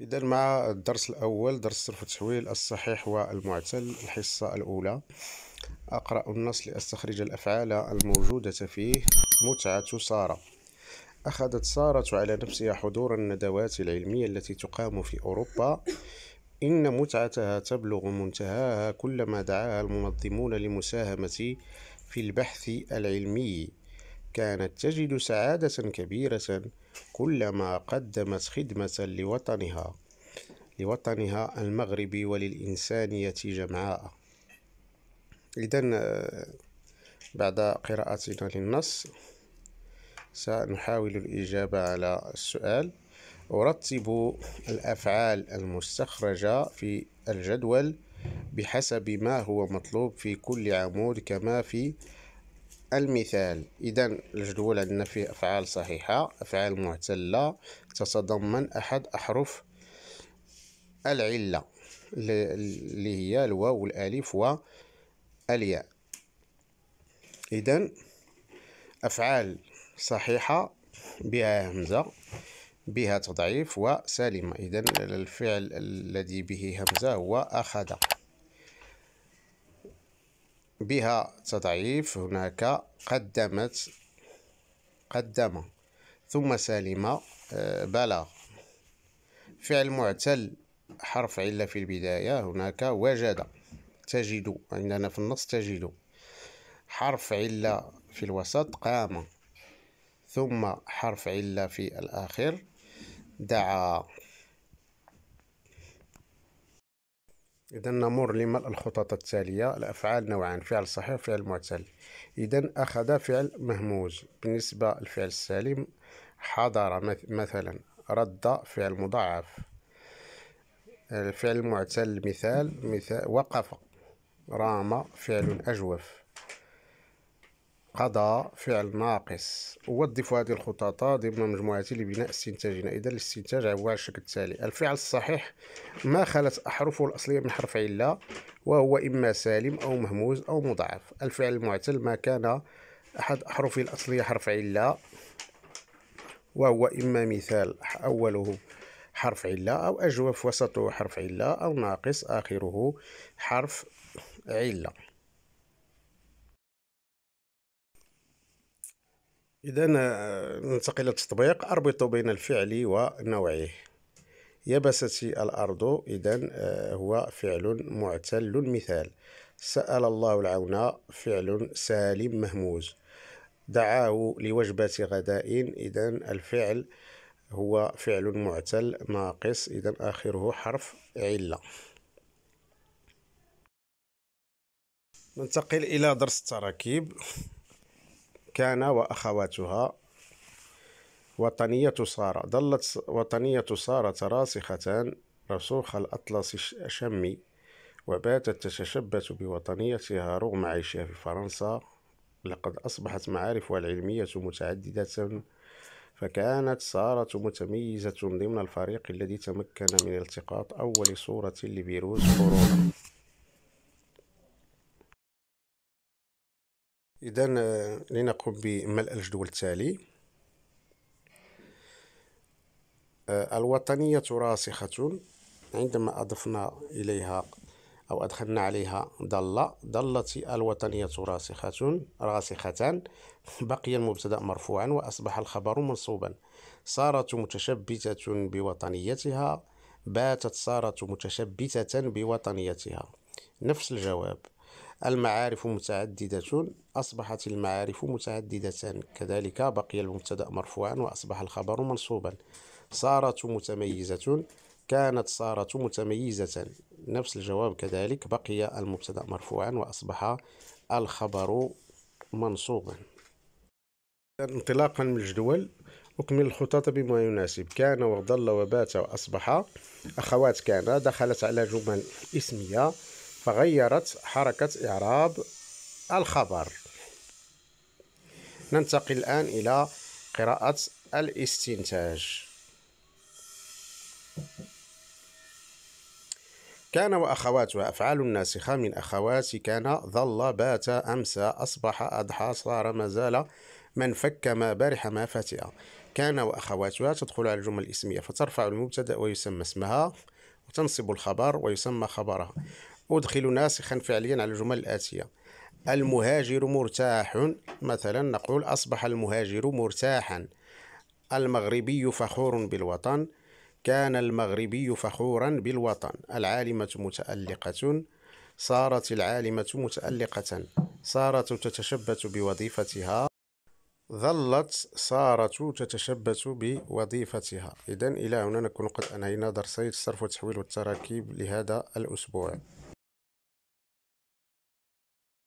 إذا مع الدرس الأول درس صرف التحويل الصحيح والمعتل الحصة الأولى أقرأ النص لأستخرج الأفعال الموجودة فيه متعة سارة أخذت سارة على نفسها حضور الندوات العلمية التي تقام في أوروبا إن متعتها تبلغ منتهاها كلما دعاها المنظمون لمساهمة في البحث العلمي كانت تجد سعادة كبيرة كلما قدمت خدمة لوطنها لوطنها المغربي وللإنسانية جمعاء إذا آه، بعد قراءتنا للنص سنحاول الإجابة على السؤال أرتب الأفعال المستخرجة في الجدول بحسب ما هو مطلوب في كل عمود كما في المثال إذا الجدول عندنا فيه أفعال صحيحة أفعال معتلة تتضمن أحد أحرف العلة اللي هي الواو والألف والياء إذا أفعال صحيحة بها همزة بها تضعيف وسالمة إذا الفعل الذي به همزة هو أخذ بها تضعيف هناك قدمت قدم ثم سالم آه، بلغ فعل معتل حرف علة في البداية هناك وجد تجد عندنا في النص تجد حرف علة في الوسط قام ثم حرف علة في الآخر دعا إذا نمر لملء الخطط التالية الأفعال نوعان فعل صحيح وفعل معتل إذا أخذ فعل مهموز بالنسبة للفعل السالم حضر مثلا رد فعل مضاعف الفعل المعتل مثال مثال وقف رام فعل أجوف قضاء فعل ناقص وظف هذه الخطاط ضمن مجموعة لبناء استنتاجنا إذا الاستنتاج هو على الشكل التالي الفعل الصحيح ما خلت أحرفه الأصلية من حرف علة وهو إما سالم أو مهموز أو مضاعف الفعل المعتل ما كان أحد أحرفه الأصلية حرف علة وهو إما مثال أوله حرف علة أو أجوف وسطه حرف علة أو ناقص آخره حرف علة إذا ننتقل إلى التطبيق أربط بين الفعل ونوعه يبست الأرض إذا آه، هو فعل معتل مثال سأل الله العون فعل سالم مهموز دعاه لوجبة غداء إذا الفعل هو فعل معتل ناقص إذا آخره حرف علة ننتقل إلى درس التراكيب كان وأخواتها وطنية سارة ظلت وطنية سارة راسخة رسوخ الأطلس الشمي وباتت تتشبث بوطنيتها رغم عيشها في فرنسا لقد أصبحت معارفها العلمية متعددة فكانت سارة متميزة ضمن الفريق الذي تمكن من التقاط أول صورة لفيروس كورونا إذا آه، لنقوم بملء الجدول التالي آه، الوطنية راسخة عندما أضفنا إليها أو أدخلنا عليها ضله ضلت الوطنية راسخة راسخة بقي المبتدأ مرفوعا وأصبح الخبر منصوبا صارت متشبتة بوطنيتها باتت صارت متشبتة بوطنيتها نفس الجواب المعارف متعددة أصبحت المعارف متعددة كذلك بقي المبتدأ مرفوعا وأصبح الخبر منصوبا سارة متميزة كانت سارة متميزة نفس الجواب كذلك بقي المبتدأ مرفوعا وأصبح الخبر منصوبا انطلاقا من الجدول أكمل الخطط بما يناسب كان وظل وبات وأصبح أخوات كان دخلت على جمل اسمية فغيرت حركة إعراب الخبر ننتقل الآن إلى قراءة الاستنتاج كان وأخواتها أفعال الناسخة من أخوات كان ظل بات أمسى أصبح أضحى صار ما زال من فك ما برح ما فتئ كان وأخواتها تدخل على الجمل الإسمية فترفع المبتدأ ويسمى اسمها وتنصب الخبر ويسمى خبرها أدخل ناسخا فعليا على الجمل الآتية المهاجر مرتاح مثلا نقول أصبح المهاجر مرتاحا المغربي فخور بالوطن كان المغربي فخورا بالوطن العالمة متألقة صارت العالمة متألقة صارت تتشبث بوظيفتها ظلت سارة تتشبث بوظيفتها إذا إلى هنا نكون قد أنهينا درسي الصرف والتحويل والتراكيب لهذا الأسبوع